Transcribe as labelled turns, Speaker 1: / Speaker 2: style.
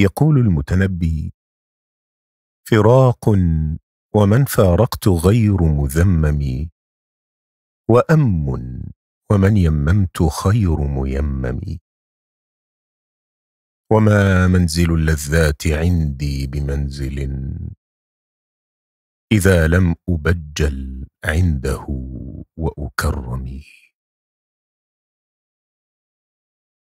Speaker 1: يقول المتنبي فراق ومن فارقت غير مذمم وأم ومن يممت خير ميمم وما منزل اللذات عندي بمنزل
Speaker 2: إذا لم أبجل عنده وأكرمي